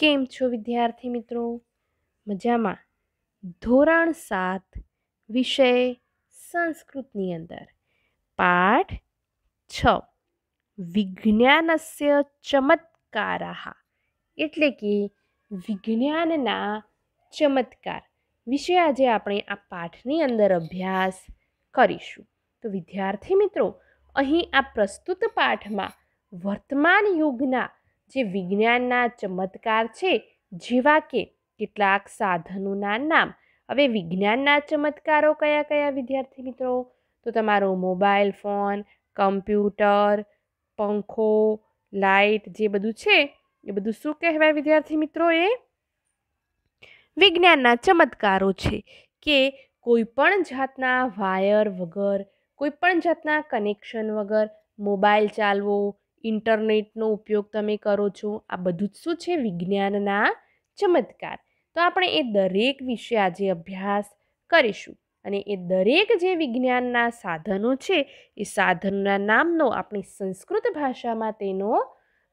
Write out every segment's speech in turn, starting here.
કેમ છો વિદ્યાર્થી મિત્રો મજામાં ધોરણ સાત વિષય સંસ્કૃતની અંદર પાઠ છ વિજ્ઞાનસ્ય ચમત્કારા એટલે કે વિજ્ઞાનના ચમત્કાર વિશે આજે આપણે આ પાઠની અંદર અભ્યાસ કરીશું તો વિદ્યાર્થી મિત્રો અહીં આ પ્રસ્તુત પાઠમાં વર્તમાન યુગના જે વિજ્ઞાનના ચમત્કાર છે જેવા કે કેટલાક સાધનોના નામ હવે વિજ્ઞાનના ચમત્કારો કયા કયા વિદ્યાર્થી મિત્રો તો તમારો મોબાઈલ ફોન કમ્પ્યુટર પંખો લાઇટ જે બધું છે એ બધું શું કહેવાય વિદ્યાર્થી મિત્રો એ વિજ્ઞાનના ચમત્કારો છે કે કોઈ પણ જાતના વાયર વગર કોઈ પણ જાતના કનેક્શન વગર મોબાઈલ ચાલવો ઇન્ટરનેટનો ઉપયોગ તમે કરો છો આ બધું જ શું છે વિજ્ઞાનના ચમત્કાર તો આપણે એ દરેક વિશે આજે અભ્યાસ કરીશું અને એ દરેક જે વિજ્ઞાનના સાધનો છે એ સાધનના નામનો આપણી સંસ્કૃત ભાષામાં તેનો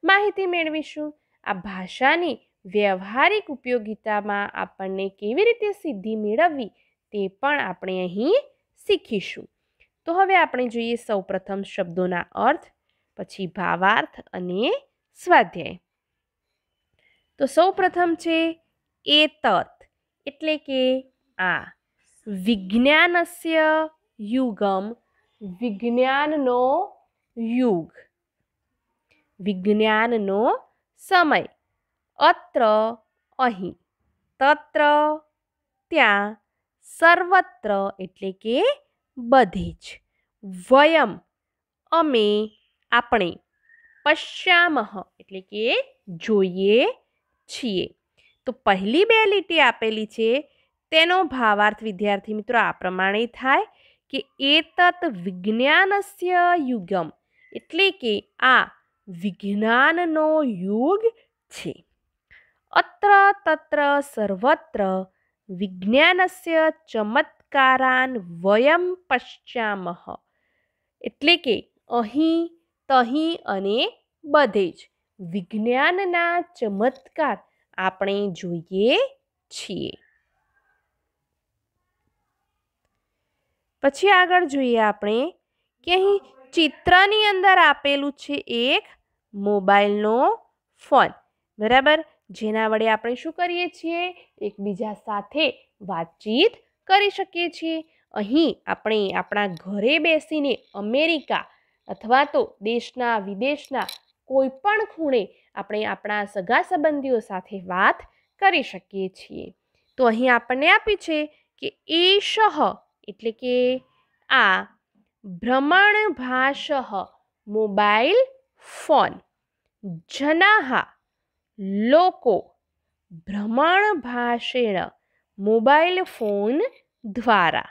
માહિતી મેળવીશું આ ભાષાની વ્યવહારિક ઉપયોગિતામાં આપણને કેવી રીતે સિદ્ધિ મેળવવી તે પણ આપણે અહીં શીખીશું તો હવે આપણે જોઈએ સૌપ્રથમ શબ્દોના અર્થ પછી ભાવાર્થ અને સ્વાધ્યાય તો સૌ પ્રથમ છે એ તત એટલે કે આ વિજ્ઞાનસ્ય યુગમ વિજ્ઞાનનો યુગ વિજ્ઞાનનો સમય અત્ર અહીં તત્ર ત્યાં સર્વત્ર એટલે કે બધે જ વયમ અમે આપણે પશ્યામહ એટલે કે જોઈએ છીએ તો પહેલી બે લીટી આપેલી છે તેનો ભાવાર્થ વિદ્યાર્થી મિત્રો આ પ્રમાણે થાય કે એતત વિજ્ઞાનસ્ય યુગમ એટલે કે આ વિજ્ઞાનનો યુગ છે અત્ર તત્ર સર્વત્ર વિજ્ઞાનસ્ય ચમત્કારાન વયમ પશ્ચામહ એટલે કે અહીં તહીં અને બધે જ વિજ્ઞાનના ચમત્કાર આપણે જોઈએ છીએ પછી આગળ જોઈએ આપણે કે અહીં ચિત્રની અંદર આપેલું છે એક મોબાઈલનો ફોન બરાબર જેના વડે આપણે શું કરીએ છીએ એકબીજા સાથે વાતચીત કરી શકીએ છીએ અહીં આપણે આપણા ઘરે બેસીને અમેરિકા અથવા તો દેશના વિદેશના કોઈ પણ ખૂણે આપણે આપણા સગા સંબંધીઓ સાથે વાત કરી શકીએ છીએ તો અહીં આપણને આપી છે કે એ શહ એટલે કે આ ભ્રમણ ભાષ મોબાઈલ ફોન જનાહા લોકો ભ્રમણ ભાષેણ મોબાઈલ ફોન દ્વારા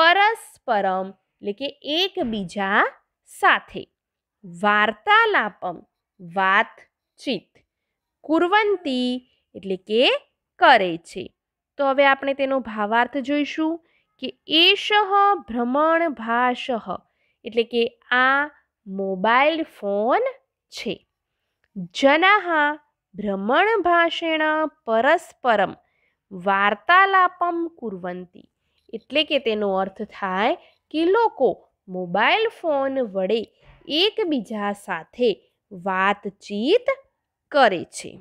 પરસ્પરમ એટલે કે એકબીજા સાથે વાર્તાલાપમ વાતચીત કુરવંતી એટલે કે કરે છે તો હવે આપણે તેનો ભાવાર્થ જોઈશું કે એષ ભ્રમણ ભાષ એટલે કે આ મોબાઈલ ફોન છે જનાહા ભ્રમણ ભાષેણ પરસ્પરમ વાર્તાલાપમ કુરવંતી એટલે કે તેનો અર્થ થાય કે લોકો મોબાઈલ ફોન વડે એકબીજા સાથે વાતચીત કરે છે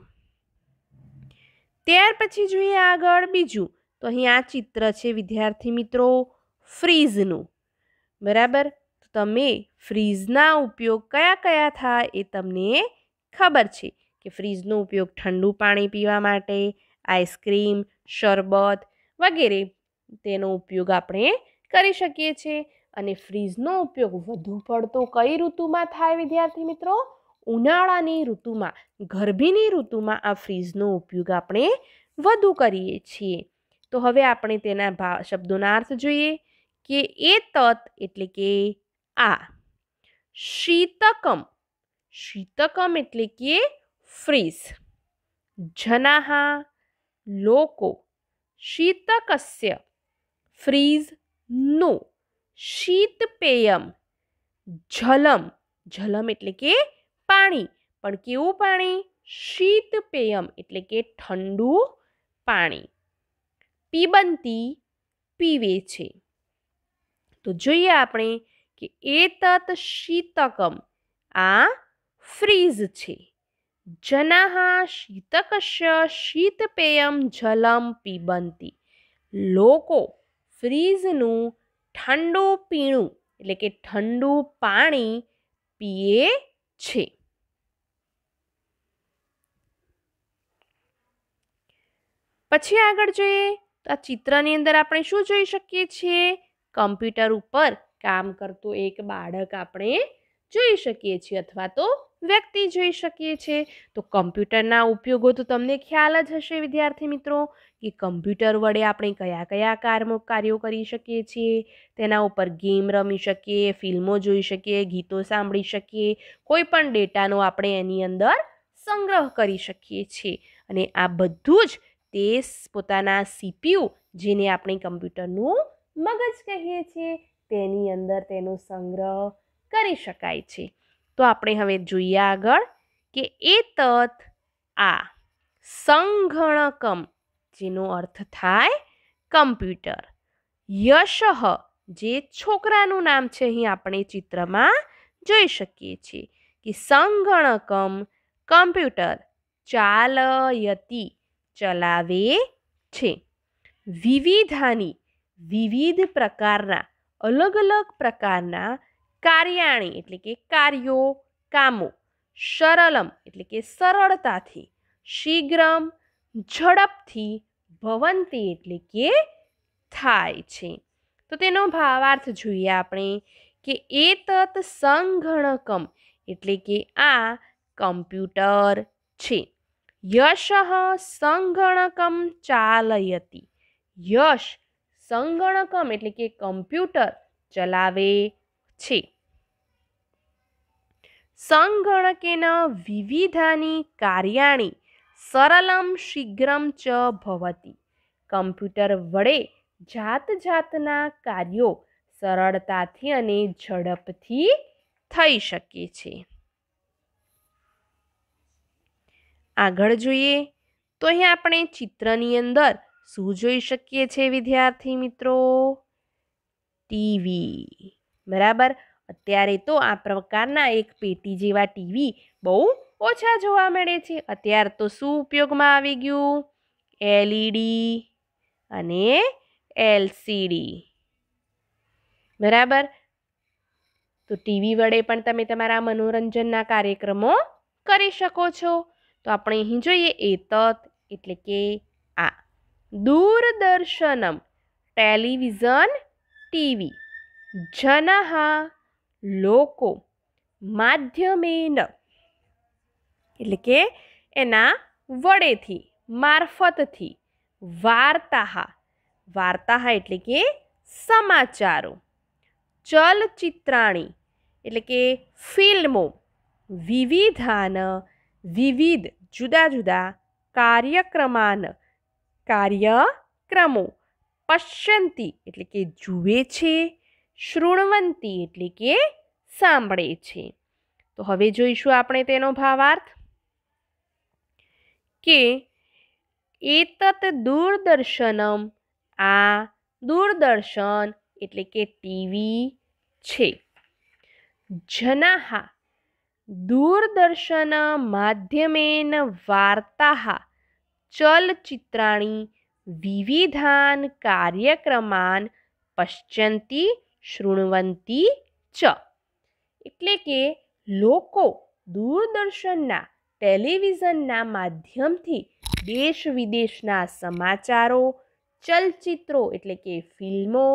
ત્યાર પછી જોઈએ આગળ બીજું તો અહીં આ ચિત્ર છે વિદ્યાર્થી મિત્રો ફ્રીઝનું બરાબર તમે ફ્રીઝના ઉપયોગ કયા કયા થાય એ તમને ખબર છે કે ફ્રીઝનો ઉપયોગ ઠંડુ પાણી પીવા માટે આઈસ્ક્રીમ શરબત વગેરે તેનો ઉપયોગ આપણે કરી શકીએ છીએ અને ફ્રીજનો ઉપયોગ વધુ પડતો કઈ ઋતુમાં થાય વિદ્યાર્થી મિત્રો ઉનાળાની ઋતુમાં ગરમીની ઋતુમાં આ ફ્રીજનો ઉપયોગ આપણે વધુ કરીએ છીએ તો હવે આપણે તેના ભાવ શબ્દોના અર્થ જોઈએ કે એ તત એટલે કે આ શીતકમ શીતકમ એટલે કે ફ્રીઝ જનાહા લોકો શીતકસ્ય ફ્રીઝ નું શીતપેયમ જલમ જલમ એટલે કે પાણી પણ કેવું પાણી શીતપેયમ એટલે કે ઠંડુ પાણી પીબંતી પીવે છે તો જોઈએ આપણે કે એતત શીતકમ આ ફ્રીઝ છે જનાહા શીતકશ્ય શીતપેયમ જલમ પીબંતી લોકો ફ્રીઝનું ઠંડુ પીણું એટલે કે ઠંડુ પાણી પીએ છે પછી આગળ જોઈએ તો આ ચિત્રની અંદર આપણે શું જોઈ શકીએ છીએ કમ્પ્યુટર ઉપર કામ કરતું એક બાળક આપણે જોઈ શકીએ છીએ અથવા તો વ્યક્તિ જોઈ શકીએ છીએ તો કમ્પ્યુટરના ઉપયોગો તો તમને ખ્યાલ જ હશે વિદ્યાર્થી મિત્રો કે કમ્પ્યુટર વડે આપણે કયા કયા કાર્મો કાર્યો કરી શકીએ છીએ તેના ઉપર ગેમ રમી શકીએ ફિલ્મો જોઈ શકીએ ગીતો સાંભળી શકીએ કોઈ પણ ડેટાનો આપણે એની અંદર સંગ્રહ કરી શકીએ છીએ અને આ બધું જ તે પોતાના સીપીયુ જેને આપણે કમ્પ્યુટરનું મગજ કહીએ છીએ તેની અંદર તેનો સંગ્રહ કરી શકાય છે તો આપણે હવે જોઈએ આગળ કે એ તત આ સંગણકમ જેનો અર્થ થાય કમ્પ્યુટર યશ જે છોકરાનું નામ છે અહીં આપણે ચિત્રમાં જોઈ શકીએ છીએ કે સંગણકમ કમ્પ્યુટર ચાલયતી ચલાવે છે વિવિધાની વિવિધ પ્રકારના અલગ અલગ પ્રકારના કાર્યાણી એટલે કે કાર્યો કામો સરલમ એટલે કે સરળતાથી શીઘ્રમ ઝડપથી ભવંતી એટલે કે થાય છે તો તેનો ભાવાર્થ જોઈએ આપણે કે એ તત સંગણકમ એટલે કે આ કમ્પ્યુટર છે યશ સંગણકમ ચાલયતી યશ સંગણકમ એટલે કે કમ્પ્યુટર ચલાવે છે સંગણકેન વિવિધાની કાર્યાणि સરલમ શીઘ્રમ ચ ભવતી કમ્પ્યુટર વડે જાત જાતના કાર્યો સરળતાથી અને ઝડપથી થઈ શકે છે આગળ જોઈએ તો અહીં આપણે ચિત્રની અંદર શું જોઈ શકીએ છીએ વિદ્યાર્થી મિત્રો ટીવી બરાબર અત્યારે તો આ પ્રકારના એક પેટી જેવા ટીવી બહુ ઓછા જોવા મળે છે અત્યાર તો શું ઉપયોગમાં આવી ગયું એલઈડી અને એલસીડી બરાબર તો ટીવી વડે પણ તમે તમારા મનોરંજનના કાર્યક્રમો કરી શકો છો તો આપણે અહીં જોઈએ એ તત એટલે કે આ દૂરદર્શનમ ટેલિવિઝન ટીવી જનહા લોકો માધ્યમેન એટલે કે એના વડેથી મારફતથી વાર્તાહા વાર્તાહા એટલે કે સમાચારો ચલચિત્રાણી એટલે કે ફિલ્મો વિવિધાન વિવિધ જુદા જુદા કાર્યક્રમાન કાર્યક્રમો પશ્યંતી એટલે કે જુએ છે શૃણવંતી એટલે કે સાંભળે છે તો હવે જોઈશું આપણે તેનો ભાવાર્થ કે એતત દૂરદર્શનમ આ દૂરદર્શન એટલે કે ટીવી છે જનાહા દૂરદર્શન માધ્યમેન વાર્તા ચલચિત્રાણી વિવિધાન કાર્યક્રમાન પશ્ચંતી શૃણવંતી ચ એટલે કે લોકો દૂરદર્શનના ટેલિવિઝનના માધ્યમથી દેશ વિદેશના સમાચારો ચલચિત્રો એટલે કે ફિલ્મો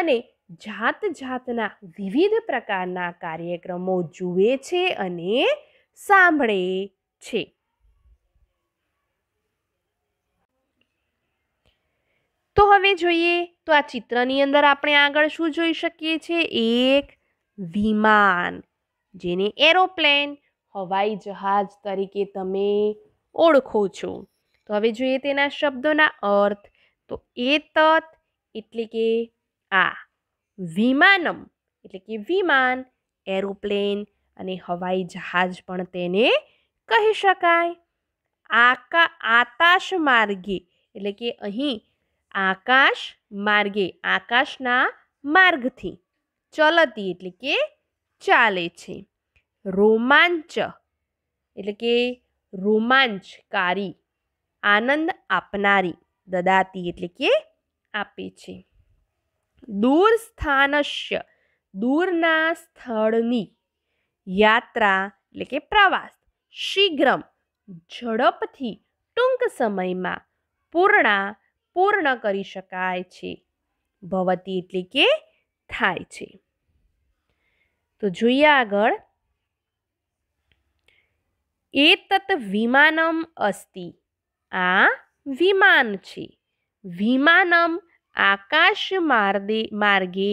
અને જાત જાતના વિવિધ પ્રકારના કાર્યક્રમો જુએ છે અને સાંભળે છે તો હવે જોઈએ તો આ ચિત્રની અંદર આપણે આગળ શું જોઈ શકીએ છીએ એક વિમાન જેને એરોપ્લેન હવાઈ જહાજ તરીકે તમે ઓળખો છો તો હવે જોઈએ તેના શબ્દોના અર્થ તો એ તત એટલે કે આ વિમાનમ એટલે કે વિમાન એરોપ્લેન અને હવાઈ જહાજ પણ તેને કહી શકાય આકા આકાશ માર્ગે એટલે કે અહીં આકાશ માર્ગે આકાશના માર્ગથી ચલતી એટલે કે ચાલે છે રોમાંચ એટલે કે રોમાંચકારી આનંદ આપનારી દદાતી એટલે કે આપે છે દૂર સ્થાનશ્ય દૂરના સ્થળની યાત્રા એટલે કે પ્રવાસ શીઘ્રમ ઝડપથી ટૂંક સમયમાં પૂર્ણા પૂર્ણ કરી શકાય છે ભવતી એટલે કે થાય છે તો જોઈએ આગળ એ તત વિમાનમ અસ્તિ આ વિમાન છે વિમાનમ આકાશ માર્ગે માર્ગે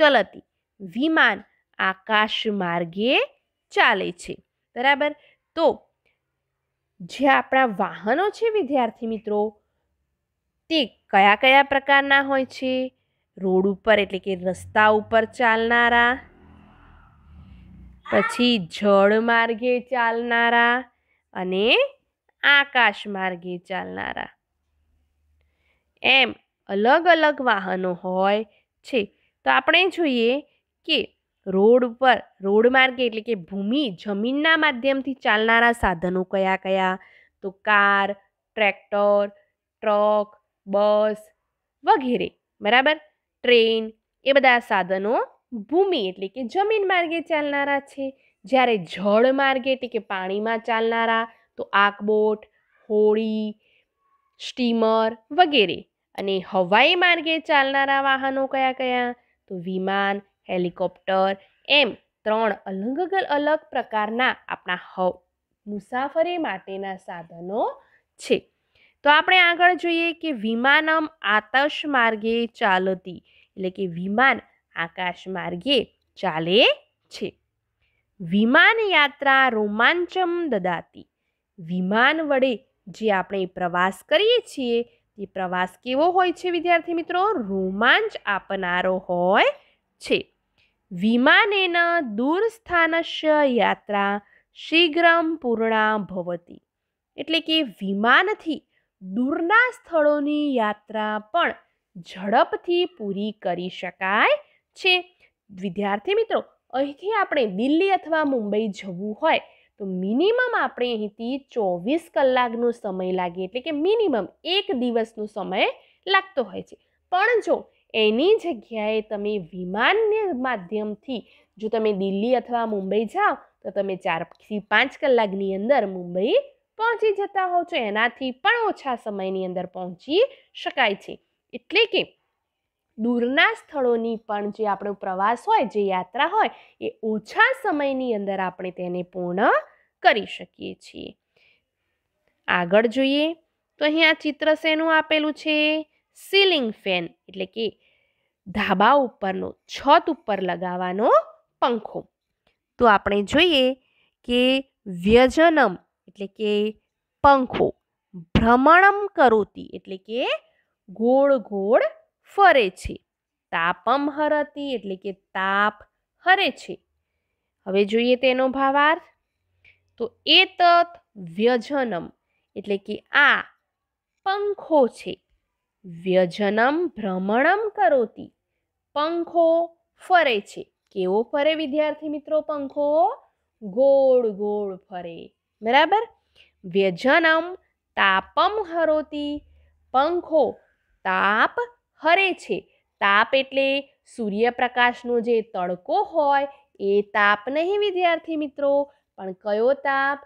ચલતી વિમાન આકાશ માર્ગે ચાલે છે બરાબર તો જે આપણા વાહનો છે વિદ્યાર્થી મિત્રો તે કયા કયા પ્રકારના હોય છે રોડ ઉપર એટલે કે રસ્તા ઉપર ચાલનારા પછી જળ માર્ગે ચાલનારા અને આકાશ માર્ગે ચાલનારા એમ અલગ અલગ વાહનો હોય છે તો આપણે જોઈએ કે રોડ ઉપર રોડ માર્ગે એટલે કે ભૂમિ જમીનના માધ્યમથી ચાલનારા સાધનો કયા કયા તો કાર ટ્રેક્ટર ટ્રક બસ વગેરે બરાબર ટ્રેન એ બધા સાધનો ભૂમિ એટલે કે જમીન માર્ગે ચાલનારા છે જ્યારે જળ માર્ગે એટલે કે પાણીમાં ચાલનારા તો આકબોટ હોડી સ્ટીમર વગેરે અને હવાઈ માર્ગે ચાલનારા વાહનો કયા કયા તો વિમાન હેલિકોપ્ટર એમ ત્રણ અલગ અલગ પ્રકારના આપણા મુસાફરી માટેના સાધનો છે તો આપણે આગળ જોઈએ કે વિમાનમ આતશ માર્ગે ચાલતી એટલે કે વિમાન આકાશ માર્ગે ચાલે છે વિમાન યાત્રા રોમાંચમ દદાતી વિમાન વડે જે આપણે પ્રવાસ કરીએ છીએ તે પ્રવાસ કેવો હોય છે વિદ્યાર્થી મિત્રો રોમાંચ આપનારો હોય છે વિમાનેન દૂરસ્થાનસ્ય યાત્રા શીઘ્રમ પૂર્ણા ભવતી એટલે કે વિમાનથી દૂરના સ્થળોની યાત્રા પણ ઝડપથી પૂરી કરી શકાય છે વિદ્યાર્થી મિત્રો અહીંથી આપણે દિલ્હી અથવા મુંબઈ જવું હોય તો મિનિમમ આપણે અહીંથી ચોવીસ કલાકનો સમય લાગે એટલે કે મિનિમમ એક દિવસનો સમય લાગતો હોય છે પણ જો એની જગ્યાએ તમે વિમાનને માધ્યમથી જો તમે દિલ્હી અથવા મુંબઈ જાઓ તો તમે ચારથી પાંચ કલાકની અંદર મુંબઈ પહોંચી જતા હો છો એનાથી પણ ઓછા સમયની અંદર પહોંચી શકાય છે એટલે કે દૂરના સ્થળોની પણ જે આપણો પ્રવાસ હોય જે યાત્રા હોય એ ઓછા સમયની અંદર આપણે તેને પૂર્ણ કરી શકીએ છીએ આગળ જોઈએ તો અહીંયા ચિત્ર શેનું આપેલું છે સીલિંગ ફેન એટલે કે ધાબા ઉપરનો છત ઉપર લગાવવાનો પંખો તો આપણે જોઈએ કે વ્યજનમ એટલે કે પંખો ભ્રમણમ કરોતી એટલે કે ગોળ ગોળ ફરે છે તાપમ હરતી એટલે કે તાપ હરે છે હવે જોઈએ તેનો ભાવાર્થ તો એ તત વ્યજનમ એટલે કે આ પંખો છે વ્યજનમ ભ્રમણમ કરોતી પંખો ફરે છે કેવો ફરે વિદ્યાર્થી મિત્રો પંખો ગોળ ગોળ ફરે બરાબર વ્યજનમ તાપમ હરોતી પંખો તાપ હરે છે તાપ એટલે સૂર્યપ્રકાશનો જે તડકો હોય એ તાપ નહીં વિદ્યાર્થી મિત્રો પણ કયો તાપ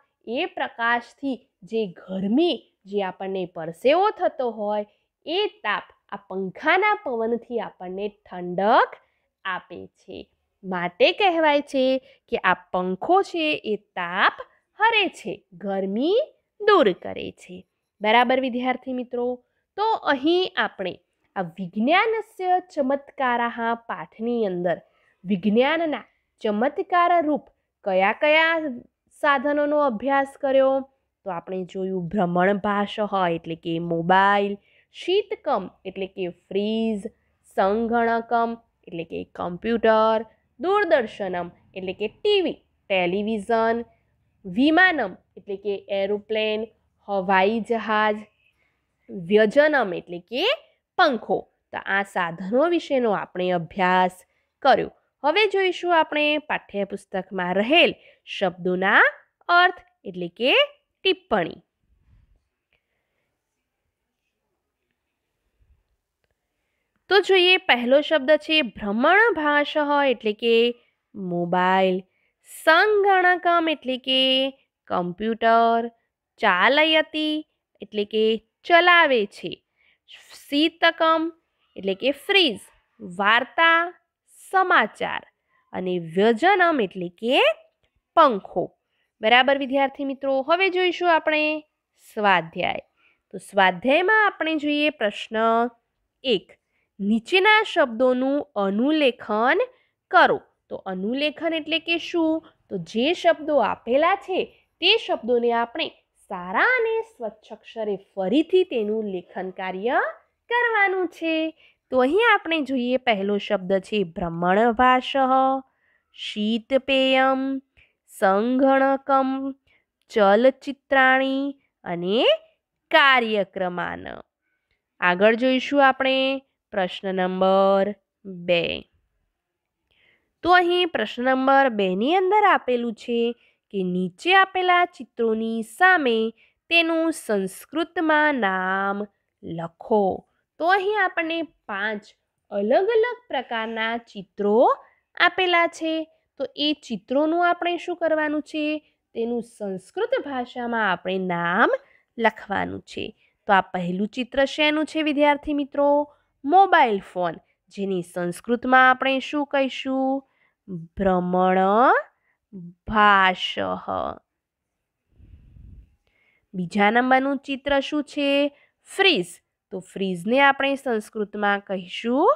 એ પ્રકાશથી જે ગરમી જે આપણને પરસેવો થતો હોય એ તાપ આ પંખાના પવનથી આપણને ઠંડક આપે છે માટે કહેવાય છે કે આ પંખો છે એ તાપ હરે છે ગરમી દૂર કરે છે બરાબર વિદ્યાર્થી મિત્રો તો અહીં આપણે આ વિજ્ઞાનસ્ય ચમત્કારા પાઠની અંદર વિજ્ઞાનના ચમત્કાર રૂપ કયા કયા સાધનોનો અભ્યાસ કર્યો તો આપણે જોયું ભ્રમણભાષ હોય એટલે કે મોબાઈલ શીતકમ એટલે કે ફ્રીજ સંગણકમ એટલે કે કમ્પ્યુટર દૂરદર્શનમ એટલે કે ટીવી ટેલિવિઝન વિમાનમ એટલે કે એરોપ્લેન હવાઈ જહાજ વ્યજનમ એટલે કે પંખો તો આ સાધનો વિશેનો આપણે અભ્યાસ કર્યો હવે જોઈશું આપણે પાઠ્યપુસ્તકમાં રહેલ શબ્દોના અર્થ એટલે કે ટિપ્પણી તો જોઈએ પહેલો શબ્દ છે ભ્રમણ ભાષ એટલે કે મોબાઈલ સંગણકમ એટલે કે કમ્પ્યુટર ચાલયતી એટલે કે ચલાવે છે શીતકમ એટલે કે ફ્રીજ વાર્તા સમાચાર અને વ્યજનમ એટલે કે પંખો બરાબર વિદ્યાર્થી મિત્રો હવે જોઈશું આપણે સ્વાધ્યાય તો સ્વાધ્યાયમાં આપણે જોઈએ પ્રશ્ન એક નીચેના શબ્દોનું અનુલેખન કરો તો અનુલેખન એટલે કે શું તો જે શબ્દો આપેલા છે તે શબ્દોને આપણે સારા અને સ્વચ્છ અક્ષરે ફરીથી તેનું લેખન કાર્ય કરવાનું છે તો અહીં આપણે જોઈએ પહેલો શબ્દ છે ભ્રમણ ભ્રમણભાષ શીતપેયમ સંગણકમ ચલચિત્રાણી અને કાર્યક્રમાન આગળ જોઈશું આપણે પ્રશ્ન નંબર બે તો અહીં પ્રશ્ન નંબર બેની અંદર આપેલું છે કે નીચે આપેલા ચિત્રોની સામે તેનું સંસ્કૃતમાં નામ લખો તો અહીં આપણને પાંચ અલગ અલગ પ્રકારના ચિત્રો આપેલા છે તો એ ચિત્રોનું આપણે શું કરવાનું છે તેનું સંસ્કૃત ભાષામાં આપણે નામ લખવાનું છે તો આ પહેલું ચિત્ર શેનું છે વિદ્યાર્થી મિત્રો મોબાઈલ ફોન જેની સંસ્કૃતમાં આપણે શું કહીશું ભ્રમણ ભાષ બીજા નંબરનું ચિત્ર શું છે ફ્રીઝ તો ફ્રીઝને આપણે સંસ્કૃતમાં કહીશું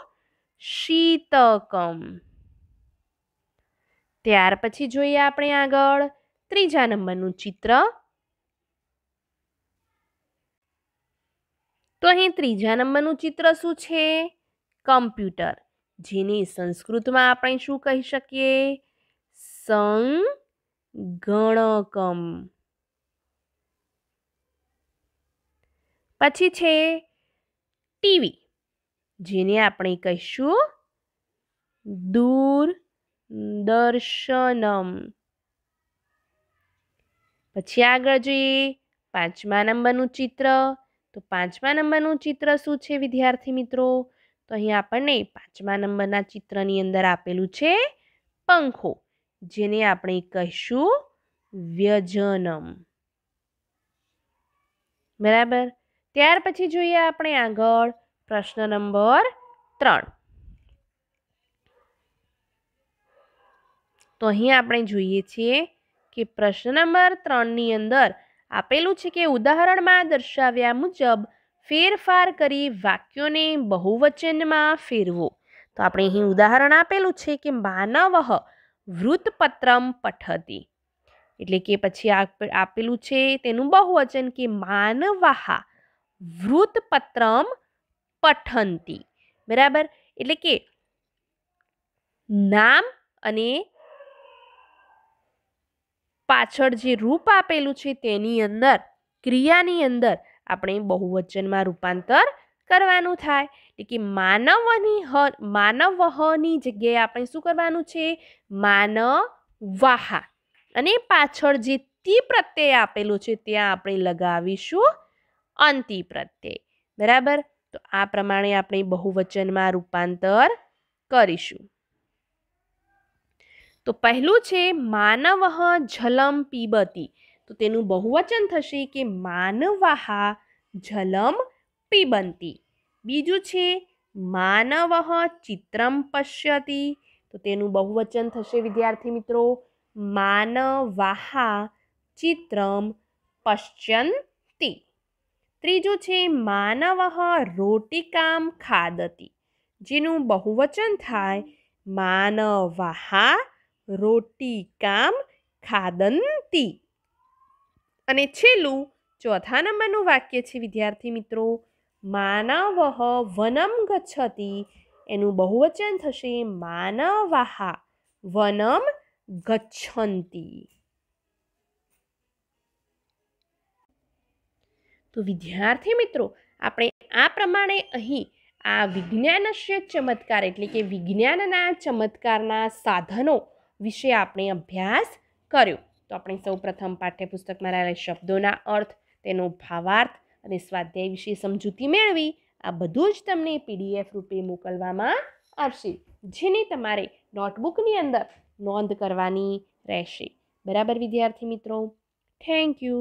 શીતકમ ત્યાર પછી જોઈએ આપણે આગળ ત્રીજા નંબરનું ચિત્ર તો અહીં ત્રીજા નંબરનું ચિત્ર શું છે કમ્પ્યુટર જેની સંસ્કૃતમાં આપણે શું કહી શકીએ સંગણકમ પછી છે ટીવી જેને આપણે કહીશું દૂરદર્શનમ પછી આગળ જોઈએ પાંચમા નંબરનું ચિત્ર તો પાંચમા નંબરનું ચિત્ર શું છે વિદ્યાર્થી મિત્રો તો અહીં આપણને પાંચમા નંબરના ચિત્રની અંદર આપેલું છે પંખો જેને આપણે કહીશું વ્યજનમ બરાબર ત્યાર પછી જોઈએ આપણે આગળ પ્રશ્ન નંબર ત્રણ તો અહીં આપણે જોઈએ છીએ કે પ્રશ્ન નંબર ત્રણની અંદર આપેલું છે કે ઉદાહરણમાં દર્શાવ્યા મુજબ ફેરફાર કરી વાક્યોને બહુવચનમાં ફેરવો તો આપણે અહીં ઉદાહરણ આપેલું છે કે માનવઃ વૃત્તપત્રમ પઠતી એટલે કે પછી આપેલું છે તેનું બહુવચન કે માનવાહા વૃત્તપત્રમ પઠંતી બરાબર એટલે કે નામ અને પાછળ જે રૂપ આપેલું છે તેની અંદર ક્રિયાની અંદર આપણે બહુવચનમાં રૂપાંતર કરવાનું થાય એટલે કે માનવની હ માનવહની જગ્યાએ આપણે શું કરવાનું છે માનવાહા અને પાછળ જે તી પ્રત્યય આપેલો છે ત્યાં આપણે લગાવીશું અંતિ પ્રત્યય બરાબર તો આ પ્રમાણે આપણે બહુવચનમાં રૂપાંતર કરીશું તો પહેલું છે માનવહ જલમ પીબતી તો તેનું બહુવચન થશે કે માનવાહા જલમ પીબંતી બીજું છે માનવ ચિત્રમ પશ્યતી તો તેનું બહુવચન થશે વિદ્યાર્થી મિત્રો માનવાહા ચિત્રમ પશ્યંતી ત્રીજું છે માનવ રોટિકામ ખાદતી જેનું બહુવચન થાય માનવાહા રોટિકામ ખાદંતી અને છેલ્લું ચોથા નંબરનું વાક્ય છે વિદ્યાર્થી મિત્રો માનવહ વનમ ગચ્છતી એનું બહુવચન થશે માનવાહ વનમ ગચ્છંતી તો વિદ્યાર્થી મિત્રો આપણે આ પ્રમાણે અહીં આ વિજ્ઞાનશ્ય ચમત્કાર એટલે કે વિજ્ઞાનના ચમત્કારના સાધનો વિશે આપણે અભ્યાસ કર્યો તો આપણે સૌ પ્રથમ પાઠ્યપુસ્તકમાં રહેલા શબ્દોના અર્થ તેનો ભાવાર્થ અને સ્વાધ્યાય વિશે સમજૂતી મેળવી આ બધું જ તમને પીડીએફ રૂપે મોકલવામાં આવશે જેની તમારે નોટબુકની અંદર નોંધ કરવાની રહેશે બરાબર વિદ્યાર્થી મિત્રો થેન્ક યુ